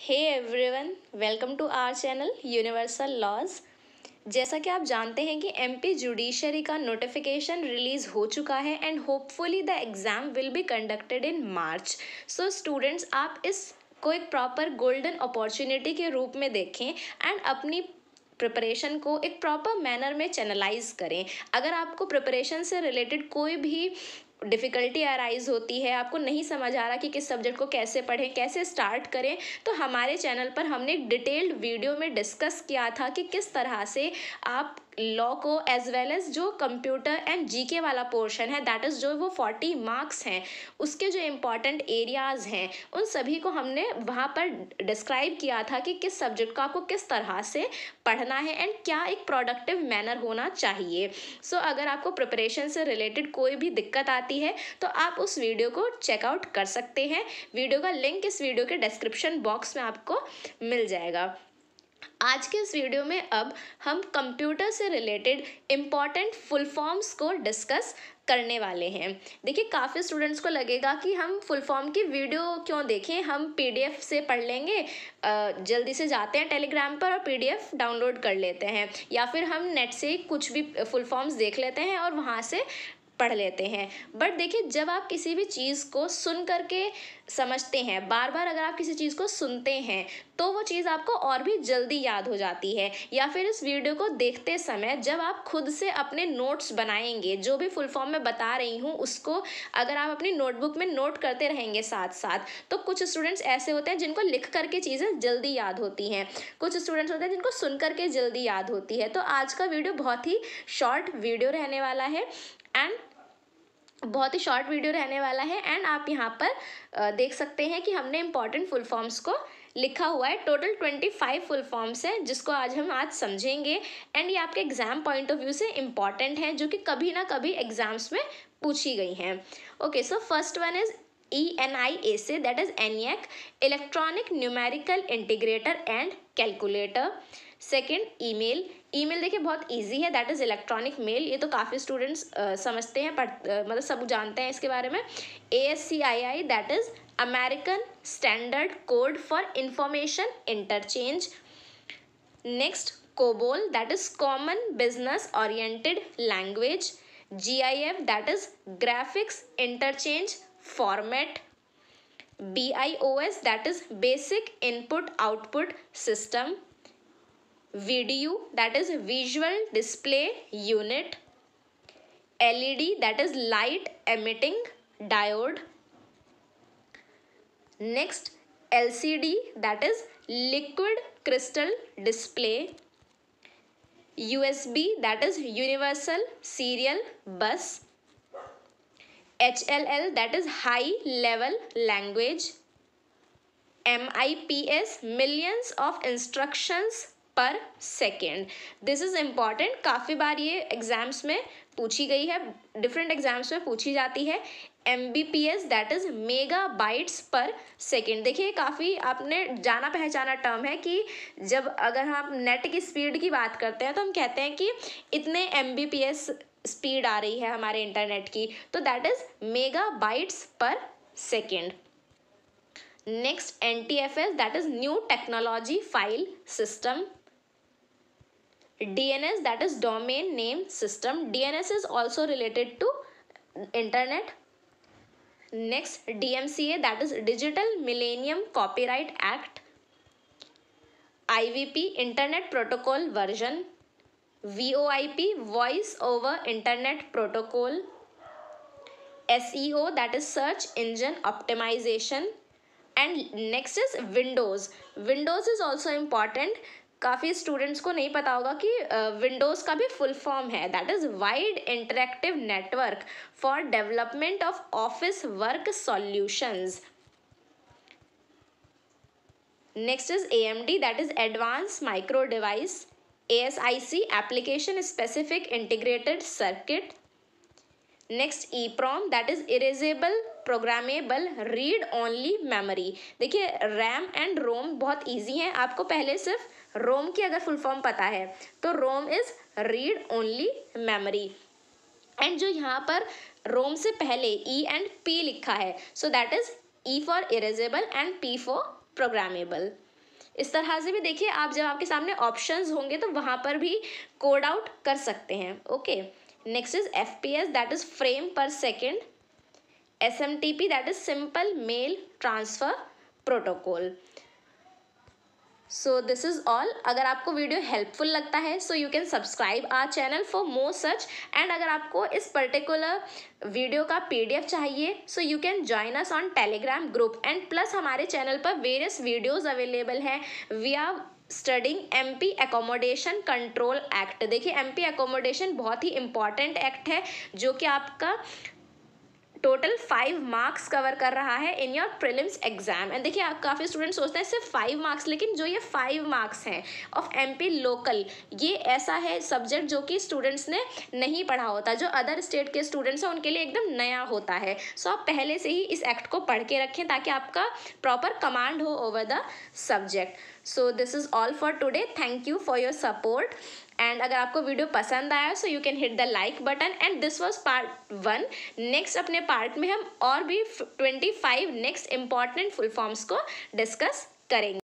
Hey one welcome to our channel universal laws जैसा कि आप जानते हैं कि एम पी जुडिशरी का नोटिफिकेशन रिलीज हो चुका है and hopefully the exam will be conducted in March so students आप इस को एक प्रॉपर गोल्डन अपॉर्चुनिटी के रूप में देखें एंड अपनी प्रिपरेशन को एक प्रॉपर मैनर में चैनलाइज करें अगर आपको प्रिपरेशन से रिलेटेड कोई भी डिफ़िकल्टी अराइज़ होती है आपको नहीं समझ आ रहा कि किस सब्जेक्ट को कैसे पढ़ें कैसे स्टार्ट करें तो हमारे चैनल पर हमने डिटेल्ड वीडियो में डिस्कस किया था कि किस तरह से आप लॉ को एज वेल एज जो कंप्यूटर एंड जीके वाला पोर्शन है दैट इज़ जो वो फोर्टी मार्क्स हैं उसके जो इम्पॉर्टेंट एरियाज़ हैं उन सभी को हमने वहाँ पर डिस्क्राइब किया था कि किस सब्जेक्ट को आपको किस तरह से पढ़ना है एंड क्या एक प्रोडक्टिव मैनर होना चाहिए सो so, अगर आपको प्रिपरेशन से रिलेटेड कोई भी दिक्कत आती आती है तो आप उस वीडियो को चेकआउट कर सकते हैं वीडियो का लिंक इस वीडियो के डिस्क्रिप्शन बॉक्स में आपको मिल जाएगा आज के इस वीडियो में अब हम कंप्यूटर से रिलेटेड इम्पॉर्टेंट फुल फॉर्म्स को डिस्कस करने वाले हैं देखिए काफ़ी स्टूडेंट्स को लगेगा कि हम फुल फॉर्म की वीडियो क्यों देखें हम पीडीएफ से पढ़ लेंगे जल्दी से जाते हैं टेलीग्राम पर और पीडीएफ डाउनलोड कर लेते हैं या फिर हम नेट से कुछ भी फुल फॉर्म्स देख लेते हैं और वहाँ से पढ़ लेते हैं बट देखिए जब आप किसी भी चीज़ को सुन करके समझते हैं बार बार अगर आप किसी चीज़ को सुनते हैं तो वो चीज़ आपको और भी जल्दी याद हो जाती है या फिर इस वीडियो को देखते समय जब आप खुद से अपने नोट्स बनाएंगे जो भी फुल फॉर्म में बता रही हूँ उसको अगर आप अपनी नोटबुक में नोट करते रहेंगे साथ साथ तो कुछ स्टूडेंट्स ऐसे होते हैं जिनको लिख करके चीज़ें जल्दी याद होती हैं कुछ स्टूडेंट्स होते हैं जिनको सुन करके जल्दी याद होती है तो आज का वीडियो बहुत ही शॉर्ट वीडियो रहने वाला है एंड बहुत ही शॉर्ट वीडियो रहने वाला है एंड आप यहाँ पर देख सकते हैं कि हमने इम्पॉर्टेंट फुल फॉर्म्स को लिखा हुआ है total twenty five full forms हैं जिसको आज हम आज समझेंगे एंड ये आपके एग्ज़ाम पॉइंट ऑफ व्यू से इम्पॉर्टेंट हैं जो कि कभी ना कभी एग्ज़ाम्स में पूछी गई हैं okay so first one is E N I से that is ENIAC electronic numerical integrator and calculator second email email देखिए बहुत ईजी है दैट इज़ इलेक्ट्रॉनिक मेल ये तो काफ़ी स्टूडेंट्स समझते हैं पढ़ मतलब सब जानते हैं इसके बारे में A S C I I that is American standard code for information interchange next COBOL that is common business oriented language G I F that is graphics interchange format B I O S that is basic input output system VDU that is visual display unit, LED that is light emitting diode. Next LCD that is liquid crystal display. USB that is universal serial bus. HLL that is high level language. MIPS millions of instructions per second this is important काफ़ी बार ये exams में पूछी गई है different exams में पूछी जाती है M B P S that is megabytes per second देखिए काफ़ी आपने जाना पहचाना टर्म है कि जब अगर हम नेट की स्पीड की बात करते हैं तो हम कहते हैं कि इतने M B P S speed आ रही है हमारे इंटरनेट की तो that is megabytes per second next N T F S that is new technology file system Mm. DNS that is domain name system. DNS is also related to internet. Next DMCA that is Digital Millennium Copyright Act. IVP Internet Protocol version. VOIP Voice over Internet Protocol. SEO that is search engine optimization and next is windows windows is also important काफ़ी students को नहीं पता होगा कि Windows का भी full form है that is wide interactive network for development of office work solutions next is A M D that is advance micro device A S I C application specific integrated circuit next E PROM that is erasable programmable read only memory देखिए RAM and ROM बहुत easy हैं आपको पहले सिर्फ रोम की अगर full form पता है तो ROM is read only memory and जो यहाँ पर रोम से पहले ई एंड पी लिखा है so that is E for erasable and P for programmable इस तरह से भी देखिए आप जब आपके सामने ऑप्शंस होंगे तो वहाँ पर भी कोड आउट कर सकते हैं okay next is F P S that is frame per second S M T P that is simple mail transfer protocol so this is all अगर आपको वीडियो हेल्पफुल लगता है so you can subscribe our channel for more search and अगर आपको इस particular video का P D F चाहिए so you can join us on Telegram group and plus हमारे चैनल पर वेरियस वीडियोज अवेलेबल हैं we are studying M P accommodation control act देखिए M P accommodation बहुत ही इंपॉर्टेंट एक्ट है जो कि आपका टोटल फाइव मार्क्स कवर कर रहा है in your prelims exam and देखिए आप काफ़ी स्टूडेंट्स सोचते हैं सिर्फ फाइव मार्क्स लेकिन जो ये फाइव मार्क्स हैं ऑफ एमपी लोकल ये ऐसा है सब्जेक्ट जो कि स्टूडेंट्स ने नहीं पढ़ा होता जो अदर स्टेट के स्टूडेंट्स हैं उनके लिए एकदम नया होता है सो so, आप पहले से ही इस एक्ट को पढ़ के रखें ताकि आपका प्रॉपर कमांड हो over the subject so this is all for today thank you for your support and अगर आपको वीडियो पसंद आया so you can hit the like button and this was part one next अपने part में हम और भी twenty five next important full forms को डिस्कस करेंगे